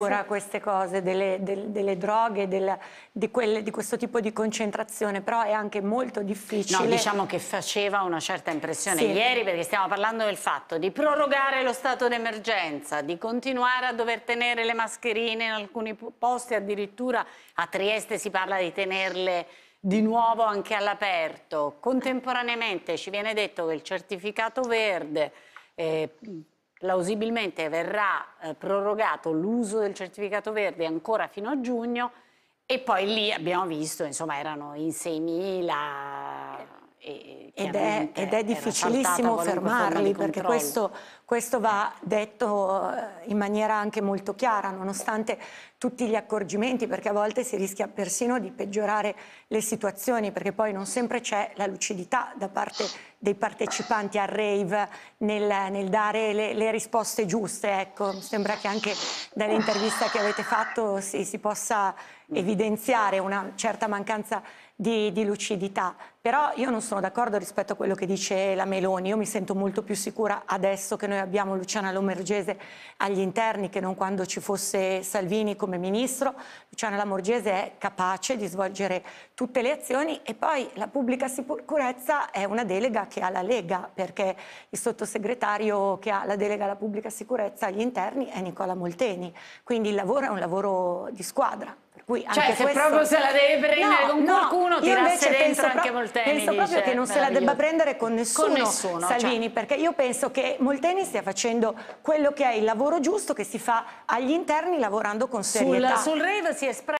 ancora queste cose delle, delle, delle droghe, del, di, quelle, di, questo tipo di concentrazione, però è anche molto difficile. No, diciamo che faceva una certa impressione sì. ieri perché stiamo parlando del fatto di prorogare lo stato d'emergenza, di continuare a dover tenere le mascherine in alcuni posti, addirittura a Trieste si parla di tenerle di nuovo anche all'aperto. Contemporaneamente ci viene detto che il certificato verde... Eh, plausibilmente verrà eh, prorogato l'uso del certificato verde ancora fino a giugno e poi lì abbiamo visto, insomma, erano in 6.000... Eh. E, ed, è, ed, è, difficilissimo fermarli perché questo questo va detto eh, in maniera anche molto chiara, nonostante tutti gli accorgimenti, perché a volte si rischia persino di peggiorare le situazioni, perché poi non sempre c'è la lucidità da parte dei partecipanti al rave nel, nel dare le, le, risposte giuste. Ecco, sembra che anche dall'intervista che avete fatto si, si possa evidenziare una certa mancanza di, di, lucidità. Però io non sono d'accordo rispetto a quello che dice la Meloni. Io mi sento molto più sicura adesso che noi noi abbiamo Luciana Lomergese agli interni che non quando ci fosse Salvini come ministro, Luciana Lomergese è capace di svolgere tutte le azioni e poi la pubblica sicurezza è una delega che ha la Lega perché il sottosegretario che ha la delega alla pubblica sicurezza agli interni è Nicola Molteni, quindi il lavoro è un lavoro di squadra. Per cui anche cioè, se questo... proprio se la deve prendere no, con nessuno io invece penso, anche Molteni, penso proprio dice, che non se la debba prendere con nessuno, con nessuno cioè Salvini, cioè. perché io penso che Molteni stia facendo quello che è il lavoro giusto che si fa agli interni lavorando con serietà. Sul, sul REV si espresso.